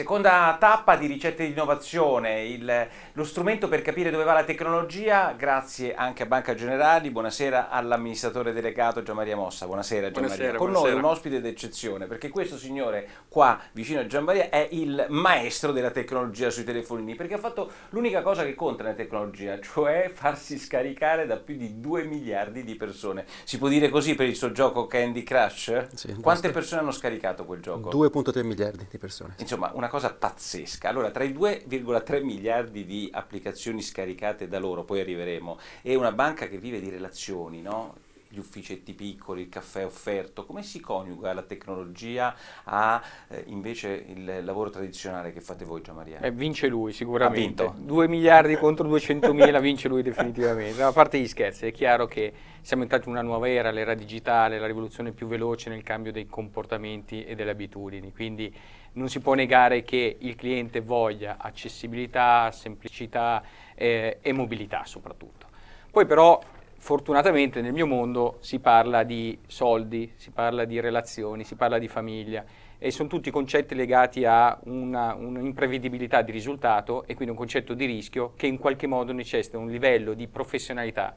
Seconda tappa di ricette di innovazione, il, lo strumento per capire dove va la tecnologia, grazie anche a Banca Generali, buonasera all'amministratore delegato Gianmaria Mossa, buonasera Gianmaria, con buonasera. noi un ospite d'eccezione perché questo signore qua vicino a Gianmaria è il maestro della tecnologia sui telefonini perché ha fatto l'unica cosa che conta nella tecnologia, cioè farsi scaricare da più di 2 miliardi di persone. Si può dire così per il suo gioco Candy Crush? Sì, Quante persone hanno scaricato quel gioco? 2.3 miliardi di persone. Insomma, una cosa pazzesca. Allora, tra i 2,3 miliardi di applicazioni scaricate da loro, poi arriveremo, e una banca che vive di relazioni, no? gli ufficetti piccoli, il caffè offerto, come si coniuga la tecnologia a eh, invece il lavoro tradizionale che fate voi Gian Maria? Eh, vince lui sicuramente, ha vinto. 2 miliardi contro 200 mila vince lui definitivamente, a parte gli scherzi è chiaro che siamo entrati in una nuova era, l'era digitale, la rivoluzione più veloce nel cambio dei comportamenti e delle abitudini, quindi non si può negare che il cliente voglia accessibilità, semplicità eh, e mobilità soprattutto. Poi però fortunatamente nel mio mondo si parla di soldi, si parla di relazioni, si parla di famiglia e sono tutti concetti legati a una, un'imprevedibilità di risultato e quindi un concetto di rischio che in qualche modo necessita un livello di professionalità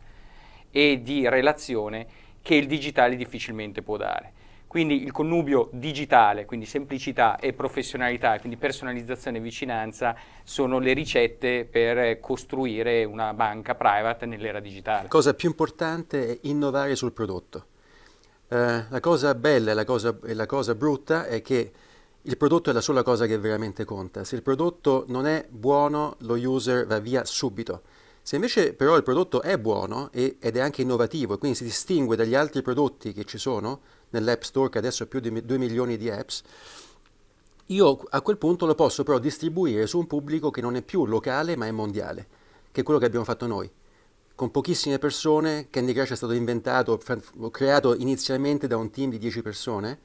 e di relazione che il digitale difficilmente può dare. Quindi il connubio digitale, quindi semplicità e professionalità, quindi personalizzazione e vicinanza, sono le ricette per costruire una banca private nell'era digitale. La cosa più importante è innovare sul prodotto. Eh, la cosa bella e la cosa, la cosa brutta è che il prodotto è la sola cosa che veramente conta. Se il prodotto non è buono, lo user va via subito. Se invece però il prodotto è buono e, ed è anche innovativo e quindi si distingue dagli altri prodotti che ci sono, nell'App Store, che adesso ha più di 2 milioni di apps, io a quel punto lo posso però distribuire su un pubblico che non è più locale ma è mondiale, che è quello che abbiamo fatto noi. Con pochissime persone, Candy Crush è stato inventato, creato inizialmente da un team di 10 persone,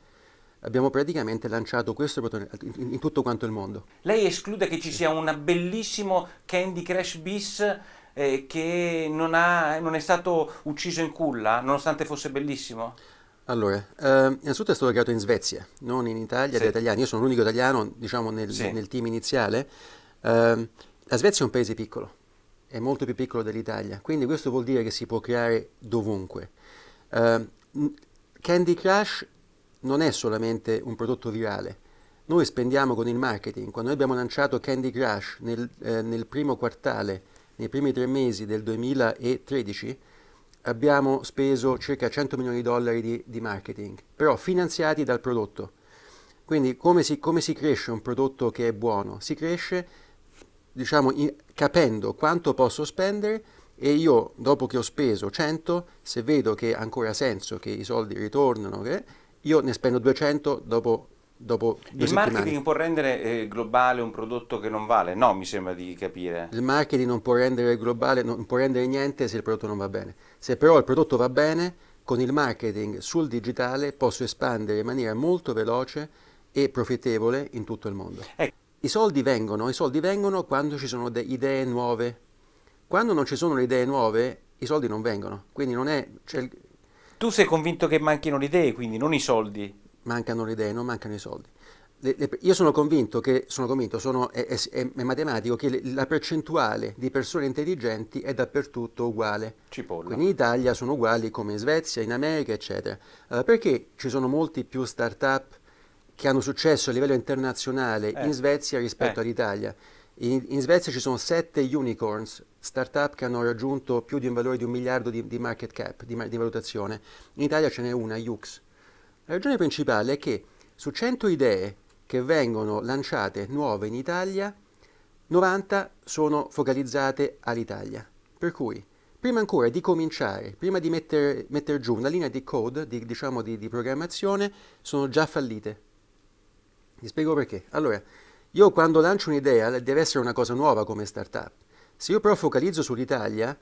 abbiamo praticamente lanciato questo in tutto quanto il mondo. Lei esclude che ci sia un bellissimo Candy Crush bis eh, che non, ha, non è stato ucciso in culla, nonostante fosse bellissimo? Allora, ehm, innanzitutto è stato creato in Svezia, non in Italia, sì. da italiani. Io sono l'unico italiano, diciamo, nel, sì. nel team iniziale. Eh, la Svezia è un paese piccolo, è molto più piccolo dell'Italia, quindi questo vuol dire che si può creare dovunque. Eh, Candy Crush non è solamente un prodotto virale, noi spendiamo con il marketing. Quando noi abbiamo lanciato Candy Crush nel, eh, nel primo quartale, nei primi tre mesi del 2013, abbiamo speso circa 100 milioni di dollari di, di marketing, però finanziati dal prodotto. Quindi come si, come si, cresce un prodotto che è buono? Si cresce diciamo, in, capendo quanto posso spendere e io dopo che ho speso 100, se vedo che ha ancora senso, che i soldi ritornano, eh, io ne spendo 200 dopo dopo due Il settimane. marketing può rendere eh, globale un prodotto che non vale? No, mi sembra di capire. Il marketing non può rendere globale, non può rendere niente se il prodotto non va bene. Se però il prodotto va bene, con il marketing sul digitale posso espandere in maniera molto veloce e profittevole in tutto il mondo. Eh. I, soldi vengono, I soldi vengono quando ci sono idee nuove. Quando non ci sono le idee nuove, i soldi non vengono. Quindi non è... Cioè, tu sei convinto che manchino le idee, quindi non i soldi? mancano le idee, non mancano i soldi. Le, le, io sono convinto, che, sono convinto sono, è, è, è, matematico, che le, la percentuale di persone intelligenti è dappertutto uguale. Cipolla. Quindi in Italia sono uguali come in Svezia, in America, eccetera. Allora, perché ci sono molti più start-up che hanno successo a livello internazionale eh. in Svezia rispetto eh. all'Italia? In, in, Svezia ci sono sette unicorns, start-up che hanno raggiunto più di un valore di un miliardo di, di market cap, di, di valutazione. In Italia ce n'è una, Jux la ragione principale è che su 100 idee che vengono lanciate nuove in Italia, 90 sono focalizzate all'Italia. Per cui, prima ancora di cominciare, prima di mettere, mettere giù una linea di code, di, diciamo di, di programmazione, sono già fallite. Vi spiego perché. Allora, io quando lancio un'idea deve essere una cosa nuova come startup. Se io però focalizzo sull'Italia,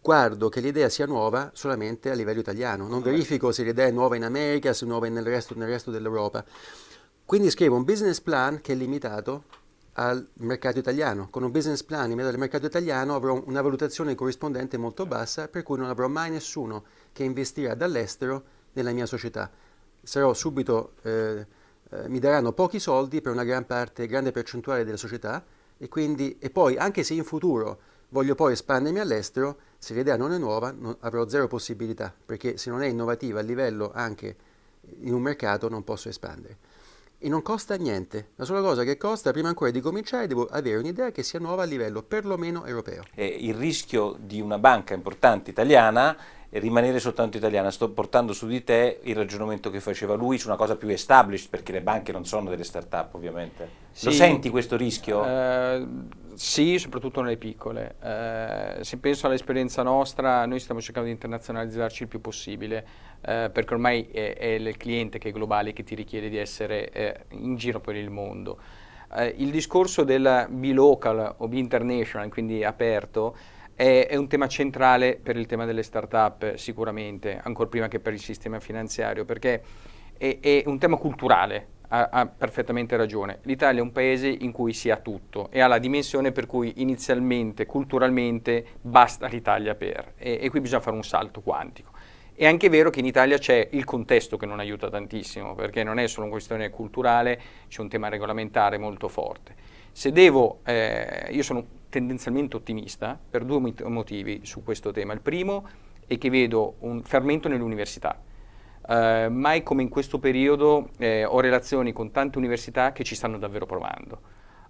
guardo che l'idea sia nuova solamente a livello italiano, non eh. verifico se l'idea è nuova in America, se è nuova nel resto, resto dell'Europa. Quindi scrivo un business plan che è limitato al mercato italiano. Con un business plan limitato al mercato italiano avrò una valutazione corrispondente molto bassa, per cui non avrò mai nessuno che investirà dall'estero nella mia società. Sarò subito, eh, eh, mi daranno pochi soldi per una gran parte, grande percentuale della società e, quindi, e poi anche se in futuro Voglio poi espandermi all'estero, se l'idea non è nuova non, avrò zero possibilità, perché se non è innovativa a livello anche in un mercato non posso espandere. E non costa niente, la sola cosa che costa prima ancora di cominciare devo avere un'idea che sia nuova a livello perlomeno europeo. Eh, il rischio di una banca importante italiana rimanere soltanto italiana, sto portando su di te il ragionamento che faceva lui su una cosa più established, perché le banche non sono delle start-up ovviamente. Sì, Lo senti questo rischio? Eh, sì, soprattutto nelle piccole. Eh, se penso all'esperienza nostra, noi stiamo cercando di internazionalizzarci il più possibile, eh, perché ormai è, è, il cliente che è globale che ti richiede di essere eh, in giro per il mondo. Eh, il discorso del be local o be international, quindi aperto, è, è, un tema centrale per il tema delle start-up sicuramente, ancora prima che per il sistema finanziario, perché è, è un tema culturale, ha, ha, perfettamente ragione. L'Italia è un paese in cui si ha tutto e ha la dimensione per cui inizialmente, culturalmente, basta l'Italia per. E, e qui bisogna fare un salto quantico. È anche vero che in Italia c'è il contesto che non aiuta tantissimo, perché non è solo una questione culturale, c'è un tema regolamentare molto forte. Se devo, eh, io sono tendenzialmente ottimista per due motivi su questo tema. Il primo è che vedo un fermento nell'università. Uh, mai come in questo periodo eh, ho relazioni con tante università che ci stanno davvero provando.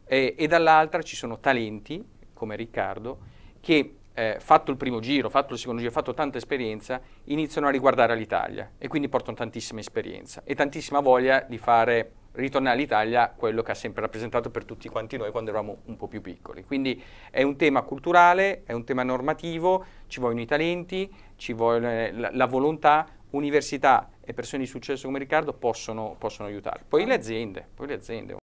E, e dall'altra ci sono talenti, come Riccardo, che eh, fatto il primo giro, fatto il secondo giro, fatto tanta esperienza, iniziano a riguardare l'Italia e quindi portano tantissima esperienza e tantissima voglia di fare ritornare all'Italia quello che ha sempre rappresentato per tutti quanti noi quando eravamo un po' più piccoli. Quindi è un tema culturale, è un tema normativo, ci vogliono i talenti, ci vuole la, la volontà, università e persone di successo come Riccardo possono, possono aiutare. Poi le aziende, poi le aziende.